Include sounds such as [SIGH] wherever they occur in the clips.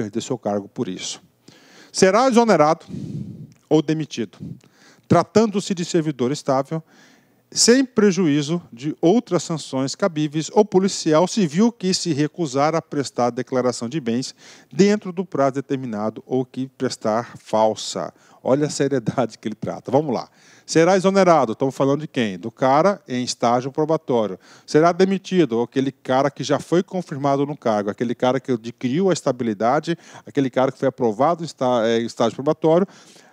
perder seu cargo por isso. Será exonerado ou demitido, tratando-se de servidor estável, sem prejuízo de outras sanções cabíveis ou policial civil que se recusar a prestar declaração de bens dentro do prazo determinado ou que prestar falsa Olha a seriedade que ele trata. Vamos lá. Será exonerado, estamos falando de quem? Do cara em estágio probatório. Será demitido, aquele cara que já foi confirmado no cargo, aquele cara que adquiriu a estabilidade, aquele cara que foi aprovado em eh, estágio probatório.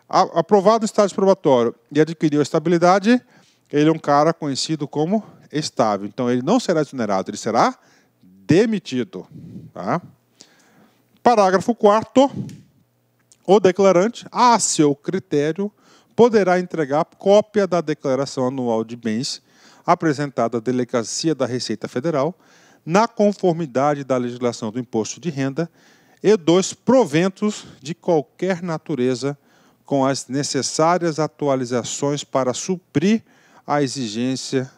Aprovado o estágio probatório e adquiriu a estabilidade, ele é um cara conhecido como estável. Então, ele não será exonerado, ele será demitido. Tá? Parágrafo 4 o declarante, a seu critério, poderá entregar cópia da declaração anual de bens apresentada à Delegacia da Receita Federal, na conformidade da legislação do imposto de renda, e dos proventos de qualquer natureza, com as necessárias atualizações para suprir a exigência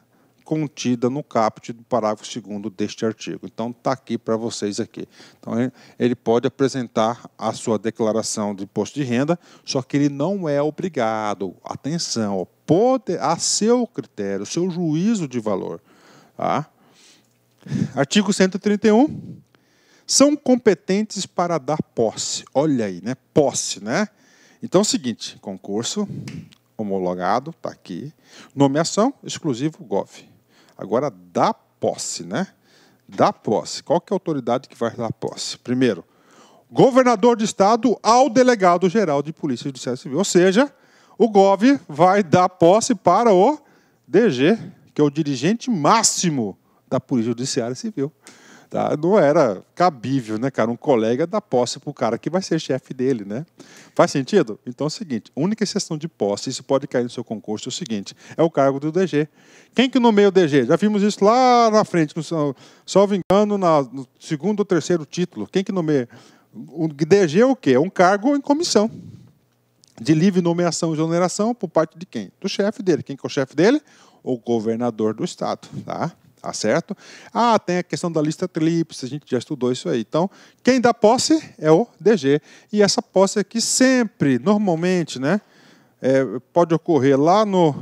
contida no caput do parágrafo 2 deste artigo. Então, está aqui para vocês aqui. Então, ele pode apresentar a sua declaração de imposto de renda, só que ele não é obrigado, atenção, pode, a seu critério, seu juízo de valor. Tá? Artigo 131. São competentes para dar posse. Olha aí, né? Posse, né? Então é o seguinte, concurso homologado, está aqui. Nomeação, exclusivo GOV. Agora, da posse, né? Da posse. Qual que é a autoridade que vai dar posse? Primeiro, governador de estado ao delegado-geral de Polícia Judiciária Civil. Ou seja, o GOV vai dar posse para o DG, que é o dirigente máximo da Polícia Judiciária Civil. Tá? Não era cabível, né, cara? Um colega dar posse para o cara que vai ser chefe dele, né? Faz sentido? Então é o seguinte, única exceção de posse, isso pode cair no seu concurso, é o seguinte, é o cargo do DG. Quem que nomeia o DG? Já vimos isso lá na frente, no, salvo engano, na, no segundo ou terceiro título. Quem que nomeia? O DG é o quê? É um cargo em comissão de livre nomeação e exoneração por parte de quem? Do chefe dele. Quem que é o chefe dele? O governador do estado, tá? Tá certo? Ah, tem a questão da lista tríplice, a gente já estudou isso aí. Então, quem dá posse é o DG. E essa posse aqui sempre, normalmente, né, é, pode ocorrer lá no,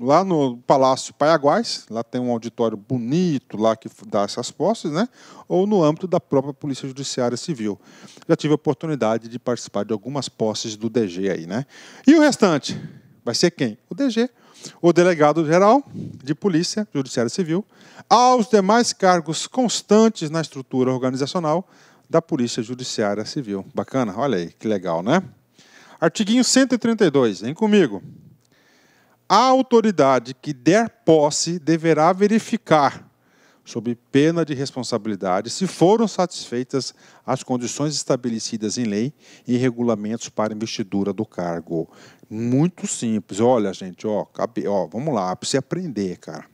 lá no Palácio Paiaguás, lá tem um auditório bonito lá que dá essas posses, né? ou no âmbito da própria Polícia Judiciária Civil. Já tive a oportunidade de participar de algumas posses do DG aí, né? E o restante? Vai ser quem? O DG o delegado-geral de Polícia, Judiciário Civil, aos demais cargos constantes na estrutura organizacional da Polícia Judiciária Civil. Bacana? Olha aí, que legal, né? Artiguinho 132, vem comigo. A autoridade que der posse deverá verificar sob pena de responsabilidade, se foram satisfeitas as condições estabelecidas em lei e regulamentos para investidura do cargo. Muito simples. Olha, gente, ó, ó vamos lá, para aprender, cara.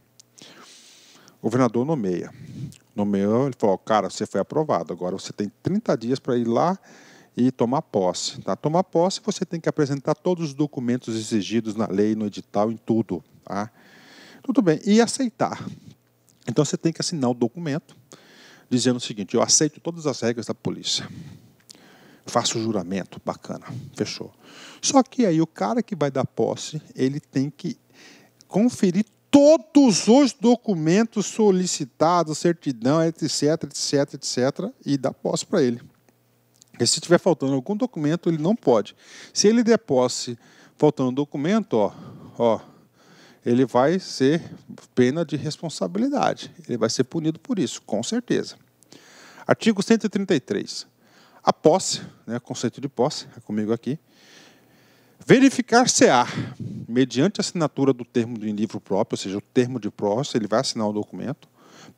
O governador nomeia. Nomeou, ele falou, cara, você foi aprovado, agora você tem 30 dias para ir lá e tomar posse. Tá? Tomar posse, você tem que apresentar todos os documentos exigidos na lei, no edital, em tudo. Tá? Tudo bem. E aceitar. Então você tem que assinar o documento dizendo o seguinte: eu aceito todas as regras da polícia. Faço o juramento, bacana, fechou. Só que aí o cara que vai dar posse, ele tem que conferir todos os documentos solicitados, certidão, etc, etc, etc, e dar posse para ele. E se tiver faltando algum documento, ele não pode. Se ele der posse faltando documento, ó, ó, ele vai ser pena de responsabilidade. Ele vai ser punido por isso, com certeza. Artigo 133. A posse, né, conceito de posse, é comigo aqui. Verificar-se-á, mediante assinatura do termo de livro próprio, ou seja, o termo de posse, ele vai assinar o documento,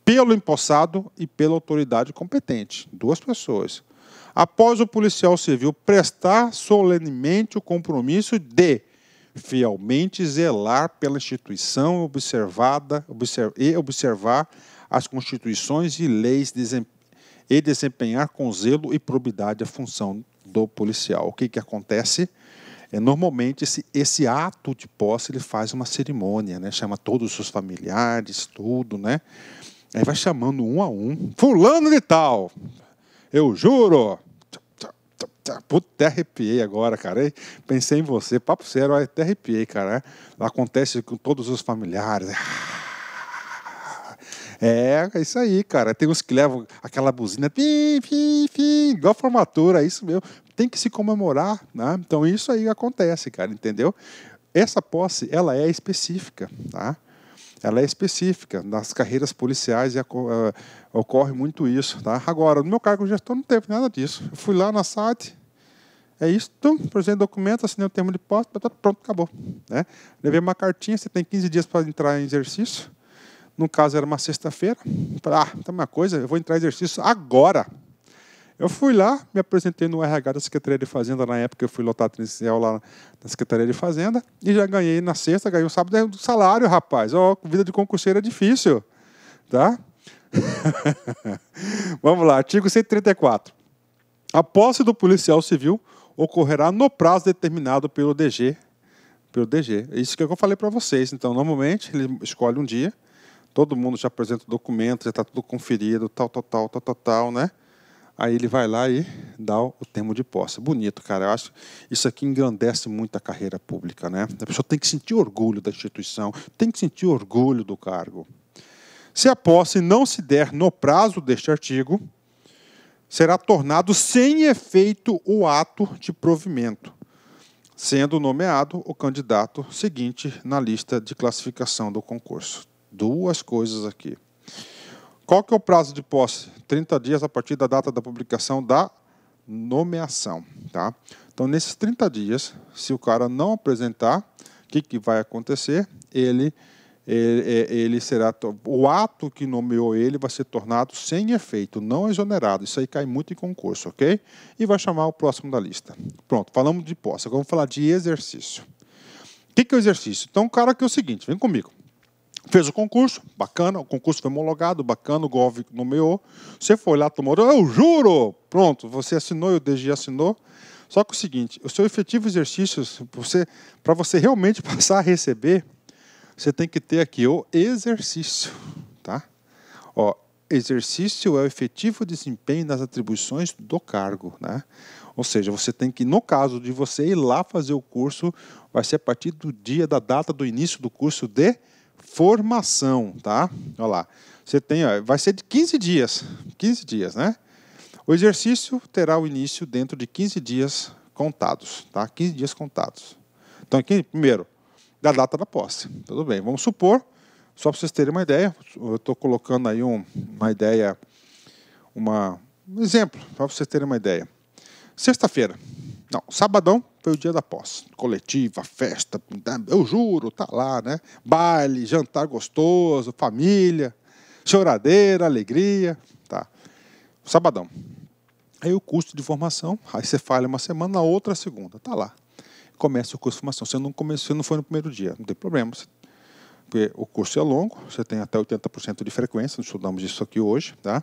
pelo empossado e pela autoridade competente, duas pessoas. Após o policial civil prestar solenemente o compromisso de fielmente zelar pela instituição observada observ, e observar as constituições e leis e desempenhar com zelo e probidade a função do policial. O que, que acontece? É, normalmente esse, esse ato de posse ele faz uma cerimônia, né? Chama todos os seus familiares, tudo, né? Aí vai chamando um a um, fulano de tal. Eu juro, Puta, até arrepiei agora, cara. Pensei em você, papo sério, até arrepiei, cara. Né? Acontece com todos os familiares. É, é isso aí, cara. Tem uns que levam aquela buzina, fim, fim, fim, igual formatura, é isso mesmo. Tem que se comemorar, né? Então isso aí acontece, cara, entendeu? Essa posse, ela é específica, tá? ela é específica. Nas carreiras policiais eh, ocorre muito isso. Tá? Agora, no meu cargo de gestor não teve nada disso. Eu fui lá na SAT, é isso, tum, apresentei documento, assinei o termo de posse, tá, tá, pronto, acabou. Né? Levei uma cartinha, você tem 15 dias para entrar em exercício. No caso, era uma sexta-feira. Ah, tem tá uma coisa, eu vou entrar em exercício agora. Eu fui lá, me apresentei no RH da Secretaria de Fazenda, na época eu fui lotar inicial lá na Secretaria de Fazenda, e já ganhei na sexta, ganhei o um sábado um salário, rapaz. Ó, oh, vida de concurseiro é difícil, tá? [LAUGHS] Vamos lá, artigo 134. A posse do policial civil ocorrerá no prazo determinado pelo DG. Pelo DG. É isso que eu falei para vocês. Então, normalmente, ele escolhe um dia, todo mundo já apresenta o documento, já está tudo conferido, tal, tal, tal, tal, tal, tal, né? Aí ele vai lá e dá o termo de posse. Bonito, cara. Eu acho isso aqui engrandece muito a carreira pública, né? A pessoa tem que sentir orgulho da instituição, tem que sentir orgulho do cargo. Se a posse não se der no prazo deste artigo, será tornado sem efeito o ato de provimento, sendo nomeado o candidato seguinte na lista de classificação do concurso. Duas coisas aqui. Qual que é o prazo de posse? 30 dias a partir da data da publicação da nomeação, tá? Então, nesses 30 dias, se o cara não apresentar, o que, que vai acontecer? Ele, ele, ele, será o ato que nomeou ele vai ser tornado sem efeito, não exonerado. Isso aí cai muito em concurso, ok? E vai chamar o próximo da lista. Pronto, falamos de posse. Agora vamos falar de exercício. O que, que é o exercício? Então, o cara que é o seguinte, vem comigo. Fez o concurso, bacana, o concurso foi homologado, bacana, o Gov nomeou. Você foi lá, tomou, eu juro! Pronto, você assinou e o DG assinou. Só que é o seguinte, o seu efetivo exercício, você, para você realmente [LAUGHS] passar a receber, você tem que ter aqui o exercício, tá? Ó, exercício é o efetivo desempenho nas atribuições do cargo, né? Ou seja, você tem que, no caso de você ir lá fazer o curso, vai ser a partir do dia da data do início do curso de formação, tá? Olha lá. Você tem, ó, vai ser de 15 dias. 15 dias, né? O exercício terá o início dentro de 15 dias contados, tá? 15 dias contados. Então, aqui, primeiro, da data da posse. Tudo bem, vamos supor, só para vocês terem uma ideia, eu estou colocando aí um, uma ideia, uma, um exemplo, para vocês terem uma ideia. Sexta-feira, não, sabadão foi o dia da posse. Coletiva, festa, eu juro, tá lá, né? Baile, jantar gostoso, família, choradeira, alegria, tá? Sabadão. Aí o custo de formação, aí você falha uma semana, na outra segunda, tá lá. Começa o curso de formação. Você não, comece, você não foi no primeiro dia, não tem problema. Porque o curso é longo, você tem até 80% de frequência, nós estudamos isso aqui hoje, tá?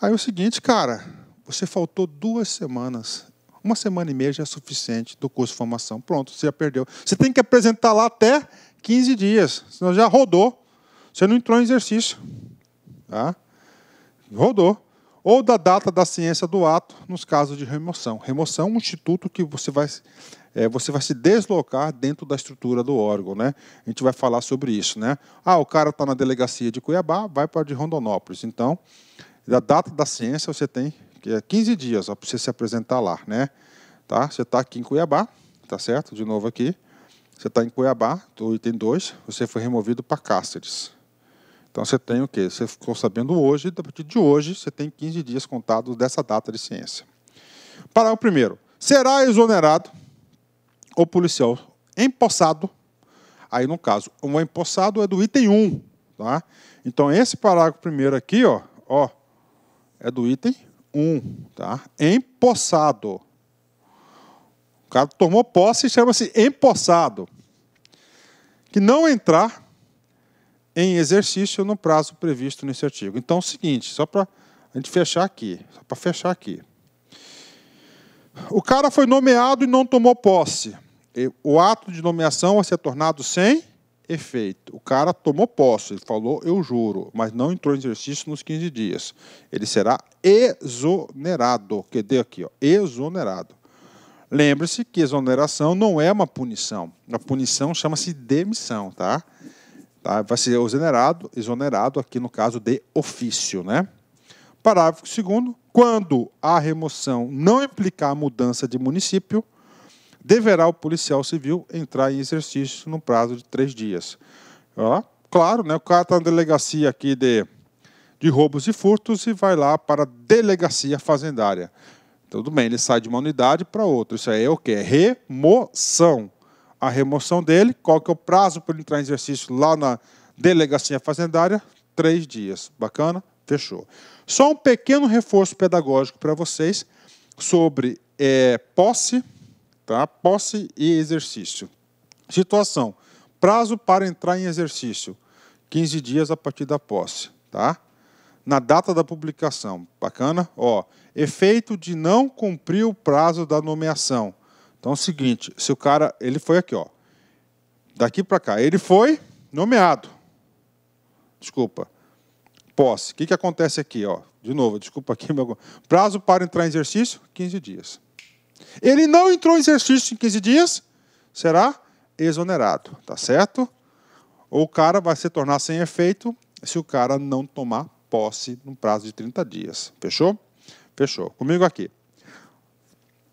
Aí é o seguinte, cara, você faltou duas semanas uma semana e meia já é suficiente do curso de formação. Pronto, você já perdeu. Você tem que apresentar lá até 15 dias, senão já rodou. Você não entrou em exercício. Tá? Rodou. Ou da data da ciência do ato, nos casos de remoção. Remoção é um instituto que você vai, é, você vai se deslocar dentro da estrutura do órgão. Né? A gente vai falar sobre isso. Né? Ah, o cara está na delegacia de Cuiabá, vai para a de Rondonópolis. Então, da data da ciência, você tem que é 15 dias para você se apresentar lá, né? Tá? Você está aqui em Cuiabá, tá certo? De novo aqui. Você está em Cuiabá, do item 2, você foi removido para Cáceres. Então você tem o quê? Você ficou sabendo hoje, a partir de hoje, você tem 15 dias contados dessa data de ciência. Parágrafo primeiro. Será exonerado o policial empossado. Aí, no caso, o um empossado é do item 1. Um, tá? Então, esse parágrafo primeiro aqui, ó, ó, é do item 1, tá? Empossado. O cara tomou posse e chama-se empossado. Que não entrar em exercício no prazo previsto nesse artigo. Então, é o seguinte, só para a gente fechar aqui, só para fechar aqui. O cara foi nomeado e não tomou posse. O ato de nomeação vai ser tornado sem efeito. O cara tomou posse, ele falou, eu juro, mas não entrou em exercício nos 15 dias. Ele será exonerado. Que deu aqui, ó, exonerado. Lembre-se que exoneração não é uma punição. A punição chama-se demissão, tá? tá? Vai ser exonerado, exonerado aqui no caso de ofício, né? Parágrafo segundo, quando a remoção não implicar mudança de município, deverá o policial civil entrar em exercício no prazo de três dias. ó, claro, né, o cara está na delegacia aqui de, de roubos e furtos e vai lá para a delegacia fazendária. Tudo bem, ele sai de uma unidade para outra. Isso aí é o que? É remoção. A remoção dele, qual que é o prazo para ele entrar em exercício lá na delegacia fazendária? Três dias. Bacana? Fechou. Só um pequeno reforço pedagógico para vocês sobre é, posse tá? Posse e exercício. Situação: prazo para entrar em exercício, 15 dias a partir da posse, tá? Na data da publicação, bacana? Ó, efeito de não cumprir o prazo da nomeação. Então é o seguinte, se o cara, ele foi aqui, ó. Daqui para cá, ele foi nomeado. Desculpa. Posse. O que, que acontece aqui, ó? De novo, desculpa aqui meu prazo para entrar em exercício, 15 dias. Ele não entrou em exercício em 15 dias, será exonerado, tá certo? Ou o cara vai se tornar sem efeito se o cara não tomar posse no prazo de 30 dias. Fechou? Fechou. Comigo aqui.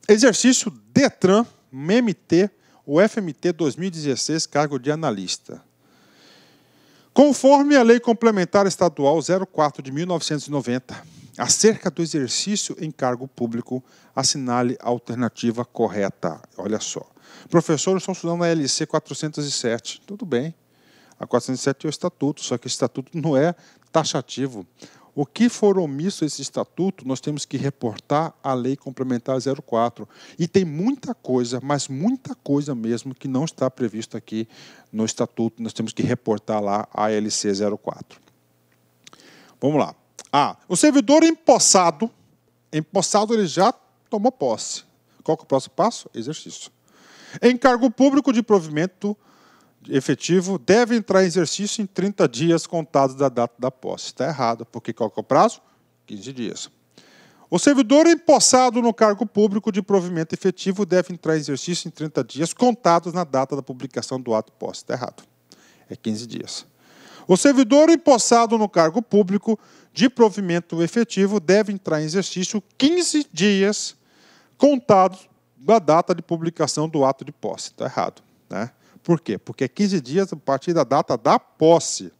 Exercício Detran, MMT, o FMT 2016, cargo de analista. Conforme a Lei Complementar Estadual 04 de 1990 Acerca do exercício em cargo público, assinale a alternativa correta. Olha só. Professor, eu estou estudando a LC 407. Tudo bem. A 407 é o estatuto, só que o estatuto não é taxativo. O que for omisso esse estatuto, nós temos que reportar à Lei Complementar 04. E tem muita coisa, mas muita coisa mesmo, que não está prevista aqui no estatuto. Nós temos que reportar lá a LC 04. Vamos lá. Ah, o servidor empossado, empossado ele já tomou posse. Qual é o próximo passo? Exercício. Em cargo público de provimento efetivo, deve entrar em exercício em 30 dias contados da data da posse. Está errado, porque qual é o prazo? 15 dias. O servidor empossado no cargo público de provimento efetivo deve entrar em exercício em 30 dias contados na data da publicação do ato posse. Está errado. É 15 dias. O servidor empossado no cargo público de provimento efetivo deve entrar em exercício 15 dias contados da data de publicação do ato de posse. Está errado. Né? Por quê? Porque é 15 dias a partir da data da posse.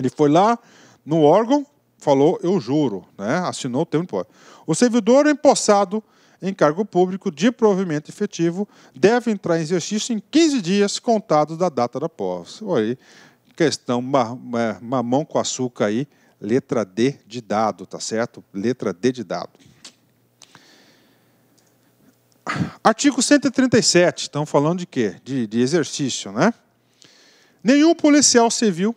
Ele foi lá no órgão, falou, eu juro, né? assinou o termo de posse. O servidor empossado em cargo público de provimento efetivo deve entrar em exercício em 15 dias contados da data da posse. Olha aí, questão mamão com açúcar aí, letra D de dado, tá certo? Letra D de dado. Artigo 137, estamos falando de quê? De, de exercício, né? Nenhum policial civil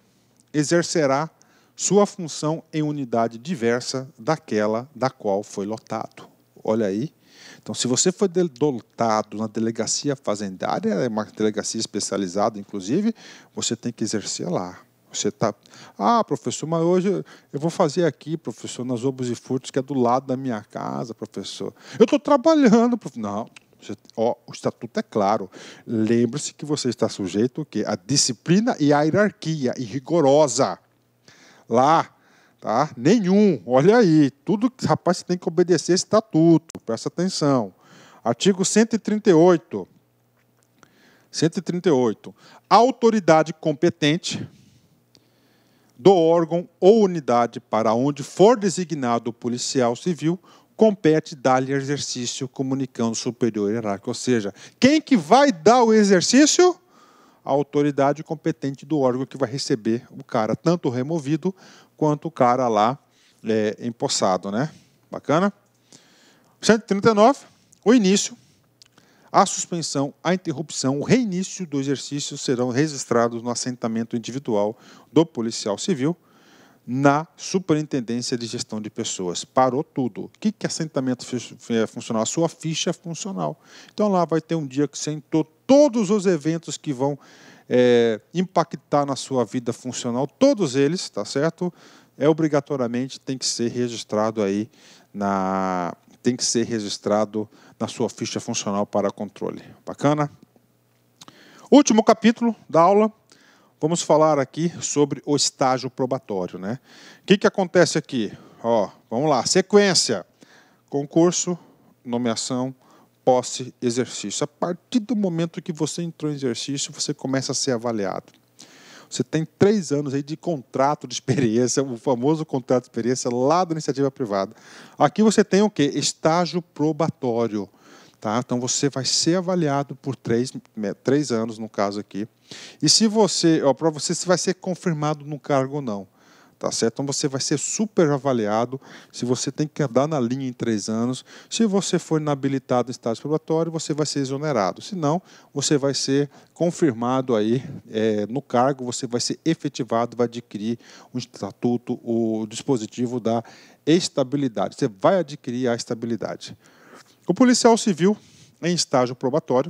exercerá sua função em unidade diversa daquela da qual foi lotado. Olha aí. Então, se você foi lotado na delegacia fazendária, é uma delegacia especializada, inclusive, você tem que exercer lá. Você tá, ah, professor, mas hoje eu vou fazer aqui, professor, nas Obras e Furtos, que é do lado da minha casa, professor. Eu estou trabalhando, professor. Não, você... Ó, o estatuto é claro. Lembre-se que você está sujeito o quê? A disciplina e a hierarquia, e rigorosa. Lá, tá? Nenhum. Olha aí, tudo que rapaz você tem que obedecer estatuto. Presta atenção. Artigo 138. 138. A autoridade competente do órgão ou unidade para onde for designado o policial civil, compete dar-lhe exercício comunicando superior hierárquico. Ou seja, quem que vai dar o exercício? A autoridade competente do órgão que vai receber o cara, tanto removido quanto o cara lá é, empossado. Né? Bacana? 139, o início a suspensão, a interrupção, o reinício do exercício serão registrados no assentamento individual do policial civil na Superintendência de Gestão de Pessoas. Parou tudo. O que, que é assentamento funcional? A sua ficha é funcional. Então lá vai ter um dia que sentou todos os eventos que vão é, impactar na sua vida funcional, todos eles, tá certo? É obrigatoriamente tem que ser registrado aí na tem que ser registrado na sua ficha funcional para controle. Bacana? Último capítulo da aula, vamos falar aqui sobre o estágio probatório. Né? O que, que acontece aqui? Ó, vamos lá, sequência. Concurso, nomeação, posse, exercício. A partir do momento que você entrou em exercício, você começa a ser avaliado. Você tem três anos aí de contrato de experiência, o famoso contrato de experiência lá da iniciativa privada. Aqui você tem o quê? Estágio probatório. Tá? Então você vai ser avaliado por três, né, três anos, no caso aqui. E se você, para você se vai ser confirmado no cargo ou não tá certo? Então você vai ser super avaliado se você tem que andar na linha em três anos. Se você for inabilitado em estágio probatório, você vai ser exonerado. Se não, você vai ser confirmado aí é, no cargo, você vai ser efetivado, vai adquirir o estatuto, o dispositivo da estabilidade. Você vai adquirir a estabilidade. O policial civil em estágio probatório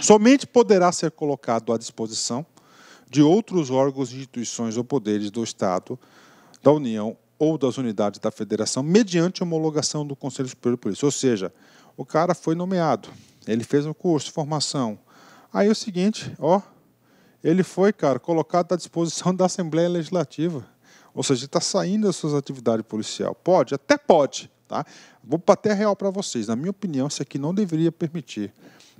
somente poderá ser colocado à disposição de outros órgãos, instituições ou poderes do Estado, da União ou das unidades da Federação, mediante homologação do Conselho Superior de Polícia. Ou seja, o cara foi nomeado, ele fez um curso, formação. Aí é o seguinte, ó, ele foi, cara, colocado à disposição da Assembleia Legislativa. Ou seja, está saindo das suas atividades policial. Pode? Até pode. Tá? Vou bater real para vocês. Na minha opinião, isso aqui não deveria permitir.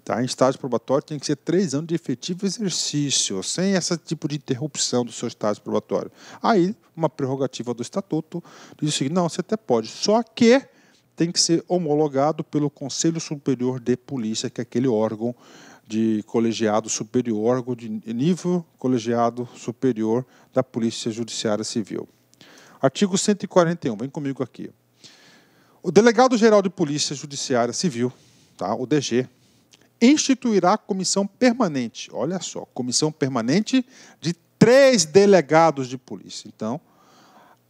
Tá? Em estágio probatório tem que ser três anos de efetivo exercício, sem esse tipo de interrupção do seu estágio probatório. Aí, uma prerrogativa do estatuto diz o seguinte: não, você até pode, só que tem que ser homologado pelo Conselho Superior de Polícia, que é aquele órgão de colegiado superior, órgão de nível colegiado superior da Polícia Judiciária Civil. Artigo 141, vem comigo aqui. O delegado-geral de Polícia Judiciária Civil, tá, o DG, instituirá comissão permanente. Olha só, comissão permanente de três delegados de polícia. Então,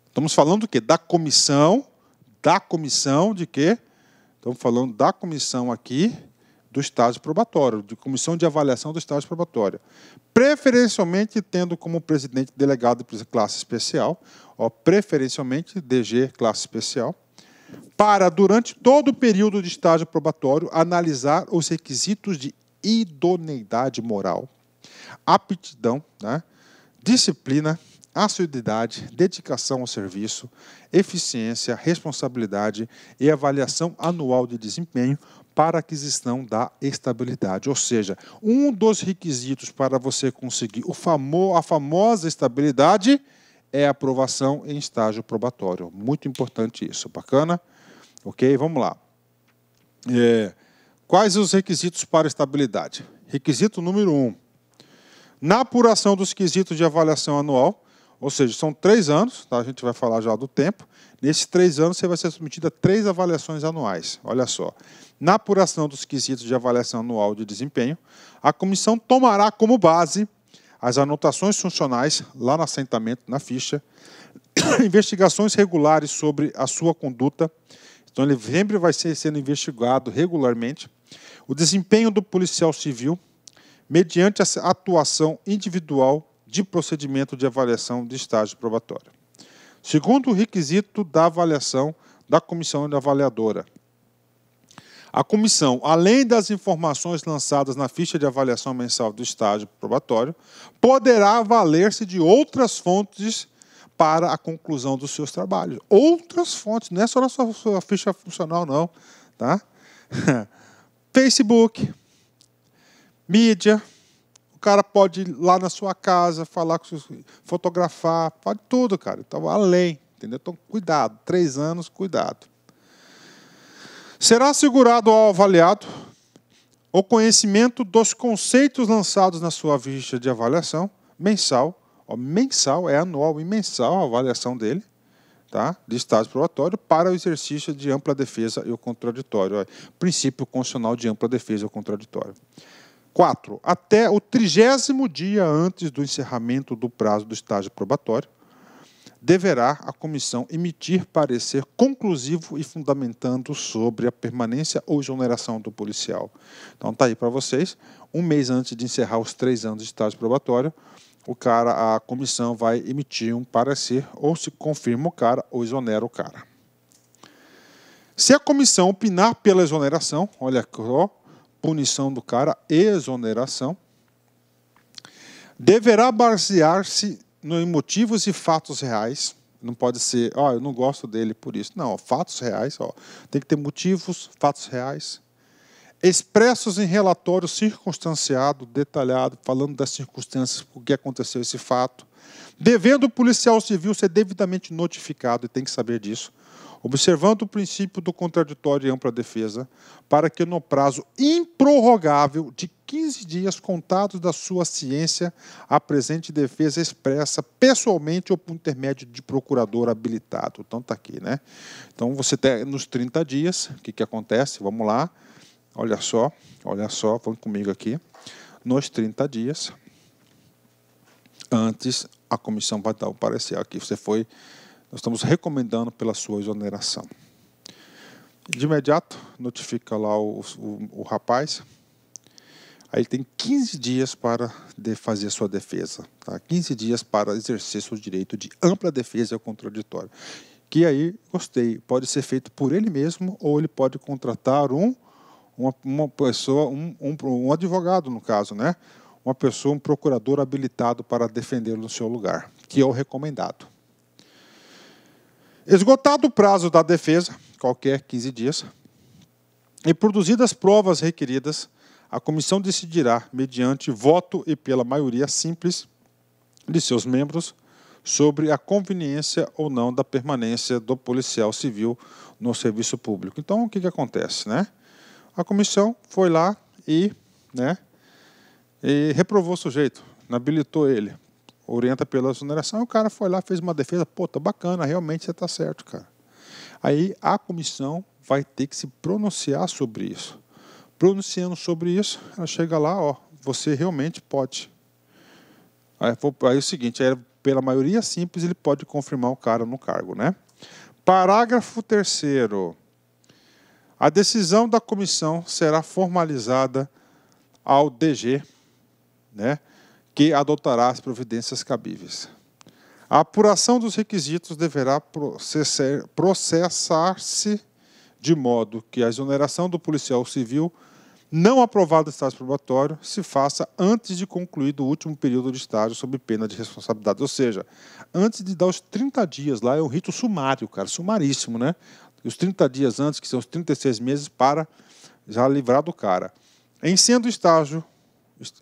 estamos falando do quê? Da comissão, da comissão de quê? Estamos falando da comissão aqui do estágio probatório, de comissão de avaliação do estágio probatório. Preferencialmente tendo como presidente delegado de classe especial, ó, preferencialmente DG classe especial, para, durante todo o período de estágio probatório, analisar os requisitos de idoneidade moral, aptidão, né? disciplina, assiduidade, dedicação ao serviço, eficiência, responsabilidade e avaliação anual de desempenho para aquisição da estabilidade. Ou seja, um dos requisitos para você conseguir o famo a famosa estabilidade é aprovação em estágio probatório. Muito importante isso, bacana? Ok, vamos lá. É, quais os requisitos para estabilidade? Requisito número um, na apuração dos quesitos de avaliação anual, ou seja, são três anos, tá? a gente vai falar já do tempo. Nesses três anos, você vai ser submetido a três avaliações anuais. Olha só. Na apuração dos quesitos de avaliação anual de desempenho, a comissão tomará como base as anotações funcionais lá no assentamento, na ficha, [COUGHS] investigações regulares sobre a sua conduta. Então, ele sempre vai ser sendo investigado regularmente. O desempenho do policial civil, mediante a atuação individual de procedimento de avaliação de estágio probatório. Segundo o requisito da avaliação da comissão avaliadora, a comissão, além das informações lançadas na ficha de avaliação mensal do estágio probatório, poderá valer-se de outras fontes para a conclusão dos seus trabalhos. Outras fontes, não é só na sua, sua ficha funcional, não. Tá? [LAUGHS] Facebook, mídia, o cara pode ir lá na sua casa, falar com seus, fotografar, pode tudo, cara. Então, além, entendeu? Então, cuidado. Três anos, cuidado. Será assegurado ao avaliado o conhecimento dos conceitos lançados na sua vista de avaliação mensal. Ó, mensal é anual e mensal a avaliação dele, tá? de estágio probatório, para o exercício de ampla defesa e o contraditório. princípio constitucional de ampla defesa e o contraditório. 4. Até o trigésimo dia antes do encerramento do prazo do estágio probatório, deverá a comissão emitir parecer conclusivo e fundamentando sobre a permanência ou exoneração do policial. Então tá aí para vocês, um mês antes de encerrar os três anos de estágio probatório, o cara, a comissão vai emitir um parecer ou se confirma o cara ou exonera o cara. Se a comissão opinar pela exoneração, olha só, punição do cara, exoneração, deverá basear-se em motivos e fatos reais. Não pode ser, ó, oh, ah, eu não gosto dele por isso. Não, fatos reais, ó. Tem que ter motivos, fatos reais. Expressos em relatório circunstanciado, detalhado, falando das circunstâncias, por que aconteceu esse fato. Devendo o policial civil ser devidamente notificado, e tem que saber disso observando o princípio do contraditório e ampla defesa, para que no prazo improrrogável de 15 dias contados da sua ciência, a presente defesa expressa pessoalmente ou por intermédio de procurador habilitado. Então está aqui, né? Então você tem nos 30 dias, o que, que acontece? Vamos lá. Olha só, olha só, Vem comigo aqui. Nos 30 dias, antes a comissão vai dar o parecer. Aqui você foi nós estamos recomendando pela sua exoneração. De imediato, notifica lá o, o, o rapaz. Aí ele tem 15 dias para fazer a sua defesa. Tá? 15 dias para exercer seu direito de ampla defesa contraditória. Que aí, gostei, pode ser feito por ele mesmo ou ele pode contratar um, uma, uma pessoa, um, um, um advogado, no caso, né? Uma pessoa, um procurador habilitado para defendê-lo no seu lugar, que é o recomendado. Esgotado o prazo da defesa, qualquer 15 dias, e produzidas provas requeridas, a comissão decidirá, mediante voto e pela maioria simples de seus membros, sobre a conveniência ou não da permanência do policial civil no serviço público. Então, o que, que acontece? Né? A comissão foi lá e, né, e reprovou o sujeito, habilitou ele orienta pela exoneração, o cara foi lá, fez uma defesa, pô, tá bacana, realmente você tá certo, cara. Aí a comissão vai ter que se pronunciar sobre isso. Pronunciando sobre isso, ela chega lá, ó, você realmente pode. Aí, aí é o seguinte, é, pela maioria simples, ele pode confirmar o cara no cargo, né? Parágrafo terceiro. A decisão da comissão será formalizada ao DG, né? que adotará as providências cabíveis. A apuração dos requisitos deverá processar-se de modo que a exoneração do policial civil não aprovado o estágio probatório se faça antes de concluído o último período de estágio sob pena de responsabilidade. Ou seja, antes de dar os 30 dias lá, é um rito sumário, cara, sumaríssimo, né? Os 30 dias antes, que são os 36 meses, para já livrar do cara. Em sendo estágio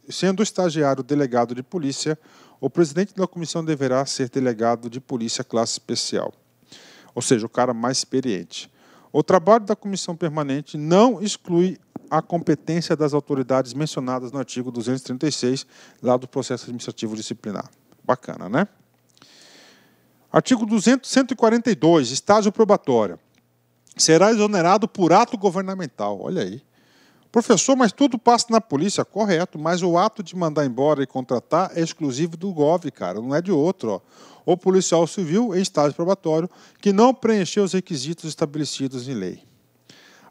Sendo o estagiário delegado de polícia, o presidente da comissão deverá ser delegado de polícia classe especial, ou seja, o cara mais experiente. O trabalho da comissão permanente não exclui a competência das autoridades mencionadas no artigo 236 lá do processo administrativo disciplinar. Bacana, né? Artigo 200, 142, estágio probatório. Será exonerado por ato governamental. Olha aí. Professor, mas tudo passa na polícia, correto, mas o ato de mandar embora e contratar é exclusivo do GOV, cara, não é de outro. Ó. policial civil em estágio probatório que não preencheu os requisitos estabelecidos em lei.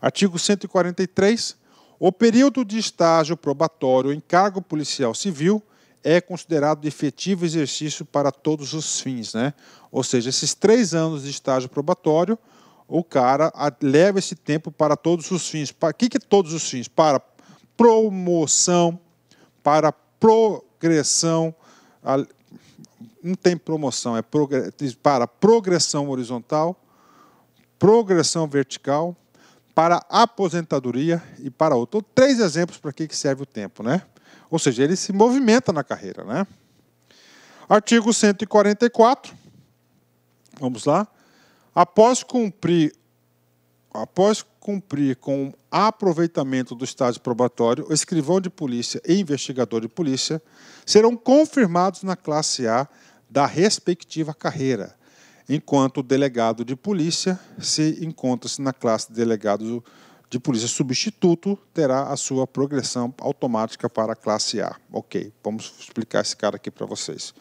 Artigo 143. O período de estágio probatório em cargo policial civil é considerado efetivo exercício para todos os fins, né? Ou seja, esses três anos de estágio probatório o cara leva esse tempo para todos os fins. Para que, que é todos os fins? Para promoção, para progressão. Não tem promoção, é para progressão horizontal, progressão vertical, para aposentadoria e para outro. Então, três exemplos para que, que serve o tempo, né? Ou seja, ele se movimenta na carreira, né? Artigo 144. Vamos lá. Após cumprir, após cumprir com o aproveitamento do estágio probatório, o escrivão de polícia e investigador de polícia serão confirmados na classe A da respectiva carreira, enquanto o delegado de polícia se encontra-se na classe de delegado de polícia substituto terá a sua progressão automática para a classe A. Ok, vamos explicar esse cara aqui para vocês.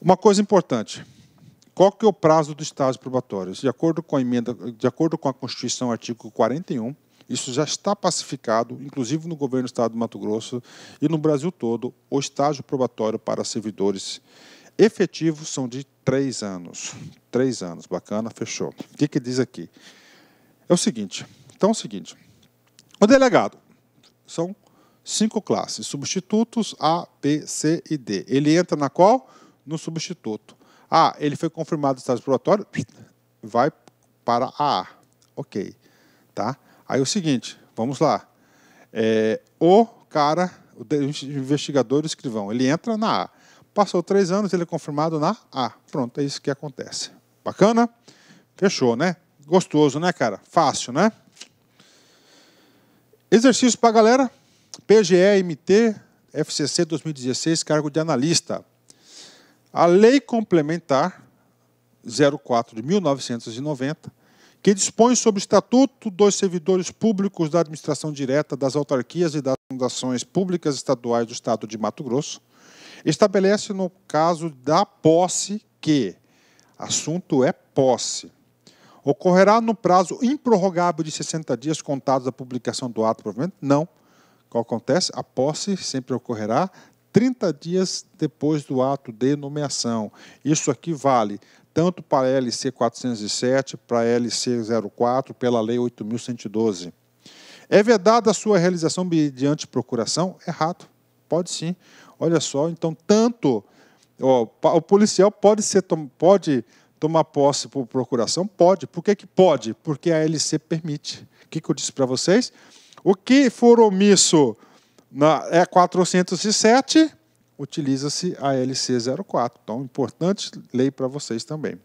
Uma coisa importante, qual que é o prazo do estágio probatório? De acordo com a emenda, de acordo com a Constituição, artigo 41, isso já está pacificado, inclusive no governo do estado do Mato Grosso e no Brasil todo, o estágio probatório para servidores efetivos são de três anos. Três anos, bacana, fechou. O que, que diz aqui? É o seguinte, então é o seguinte, o delegado, são cinco classes, substitutos A, B, C e D. Ele entra na qual? No substituto. Ah, ele foi confirmado no estágio probatório, vai para a A. Ok. Tá? Aí é o seguinte, vamos lá. É, o cara, o investigador, o escrivão, ele entra na A. Passou três anos, ele é confirmado na A. Pronto, é isso que acontece. Bacana? Fechou, né? Gostoso, né, cara? Fácil, né? Exercício para a galera. PGE, MT, FCC 2016, cargo de analista. A Lei Complementar 04 de 1990, que dispõe sobre o Estatuto dos Servidores Públicos da Administração Direta das Autarquias e das Fundações Públicas Estaduais do Estado de Mato Grosso, estabelece no caso da posse que, assunto é posse, ocorrerá no prazo improrrogável de 60 dias contados da publicação do ato, provavelmente? Não. O que acontece? A posse sempre ocorrerá 30 dias depois do ato de nomeação. Isso aqui vale tanto para a LC 407, para a LC 04, pela Lei 8.112. É vedada a sua realização mediante procuração? Errado. Pode sim. Olha só, então, tanto ó, o policial pode, ser, pode tomar posse por procuração? Pode. Por que, que pode? Porque a LC permite. O que, que eu disse para vocês? O que for omisso na é E407, utiliza-se a LC04. Então, importante lei para vocês também.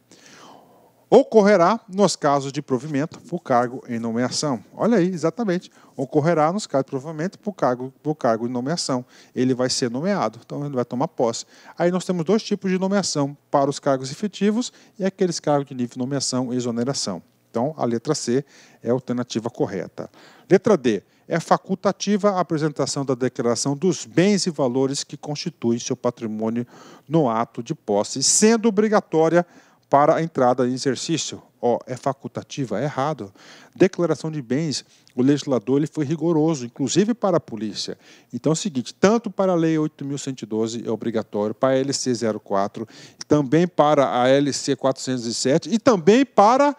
Ocorrerá nos casos de provimento por cargo em nomeação. Olha aí, exatamente. Ocorrerá nos casos de provimento por cargo, por cargo em nomeação. Ele vai ser nomeado, então ele vai tomar posse. Aí nós temos dois tipos de nomeação: para os cargos efetivos e aqueles cargos de livre nomeação e exoneração. Então, a letra C é a alternativa correta. Letra D é facultativa a apresentação da declaração dos bens e valores que constituem seu patrimônio no ato de posse, sendo obrigatória para a entrada em exercício. Ó, oh, é facultativa, é errado. Declaração de bens, o legislador ele foi rigoroso, inclusive para a polícia. Então é o seguinte, tanto para a lei 8112 é obrigatório, para a LC 04, também para a LC 407 e também para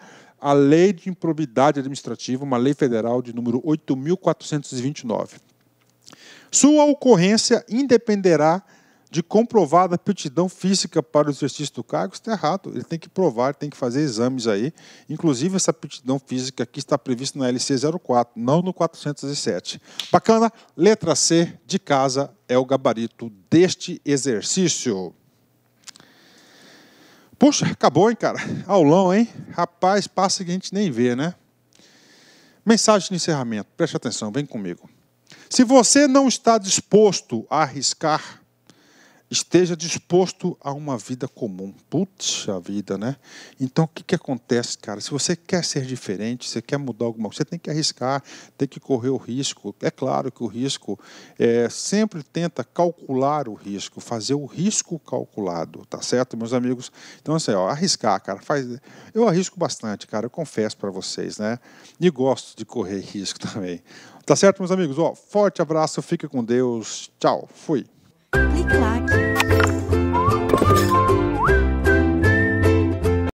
a Lei de Improbidade Administrativa, uma lei federal de número 8.429. Sua ocorrência independerá de comprovada aptidão física para o exercício do cargo, está errado. Ele tem que provar, tem que fazer exames aí. Inclusive, essa aptidão física aqui está prevista na LC 04, não no 407. Bacana? Letra C de casa é o gabarito deste exercício. Puxa, acabou, hein, cara? Aulão, hein? Rapaz, passa que a gente nem vê, né? Mensagem de encerramento, preste atenção, vem comigo. Se você não está disposto a arriscar, esteja disposto a uma vida comum. Puxa vida, né? Então, o que, que acontece, cara? Se você quer ser diferente, você quer mudar alguma coisa, você tem que arriscar, tem que correr o risco. É claro que o risco, é, sempre tenta calcular o risco, fazer o risco calculado, tá certo, meus amigos? Então, assim, ó, arriscar, cara, faz... Eu arrisco bastante, cara, eu confesso para vocês, né? E gosto de correr risco [LAUGHS] também. Tá certo, meus amigos? Ó, forte abraço, fica com Deus. Tchau, fui. Clique-claque.